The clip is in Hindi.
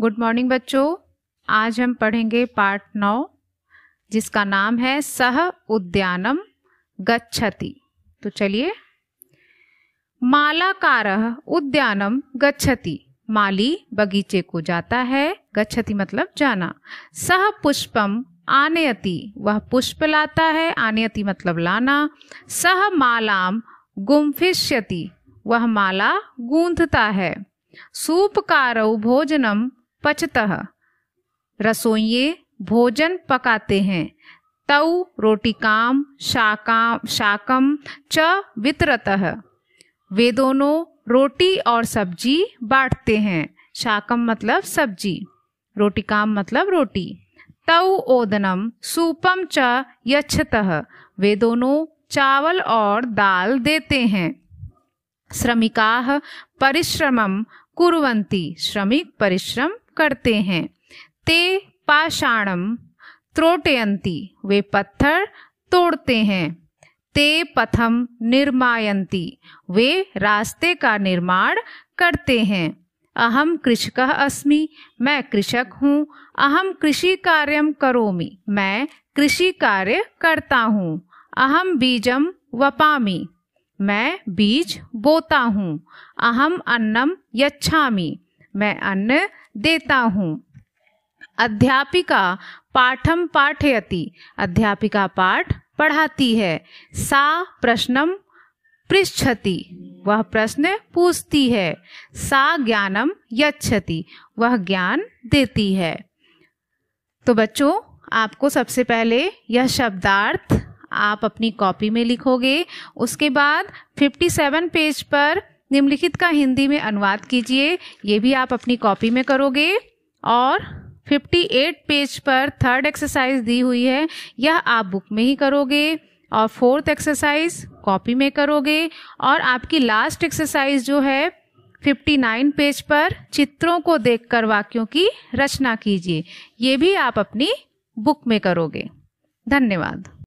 गुड मॉर्निंग बच्चों आज हम पढ़ेंगे पार्ट नौ जिसका नाम है सह उद्यानम गच्छति तो चलिए मालाकार उद्यानम गच्छति माली बगीचे को जाता है गच्छति मतलब जाना सह पुष्पम आनयति वह पुष्प लाता है आनयति मतलब लाना सह मालाम गुम्फिष्यति वह माला गूंथता है सूपकार भोजनम पचत रसोइये भोजन पकाते हैं तौ रोटिकाम शाकाम शाकम च वितरत वे दोनों रोटी और सब्जी बांटते हैं शाकम मतलब सब्जी रोटिकाम मतलब रोटी तव ओदनम सूपम च यछत वे दोनों चावल और दाल देते हैं श्रमिका परिश्रम कुरवंती श्रमिक परिश्रम करते हैं ते पाषाणम त्रोटयंती वे पत्थर तोड़ते हैं ते पथम निर्मायंती वे रास्ते का निर्माण करते हैं अहम कृषक अस्मि मैं कृषक हूँ अहम कृषि कार्यम करोमि मैं कृषि कार्य करता हूँ अहम बीजम वपामि मैं बीज बोता हूँ अहम अन्नम यच्छामि मैं अन्न देता हूँ अध्यापिका पाठम पाठयति अध्यापिका पाठ पढ़ाती है सा प्रश्नम पृछति वह प्रश्न पूछती है सा ज्ञानम यच्छति वह ज्ञान देती है तो बच्चों आपको सबसे पहले यह शब्दार्थ आप अपनी कॉपी में लिखोगे उसके बाद 57 पेज पर निम्नलिखित का हिंदी में अनुवाद कीजिए ये भी आप अपनी कॉपी में करोगे और 58 पेज पर थर्ड एक्सरसाइज दी हुई है यह आप बुक में ही करोगे और फोर्थ एक्सरसाइज कॉपी में करोगे और आपकी लास्ट एक्सरसाइज जो है 59 पेज पर चित्रों को देखकर वाक्यों की रचना कीजिए ये भी आप अपनी बुक में करोगे धन्यवाद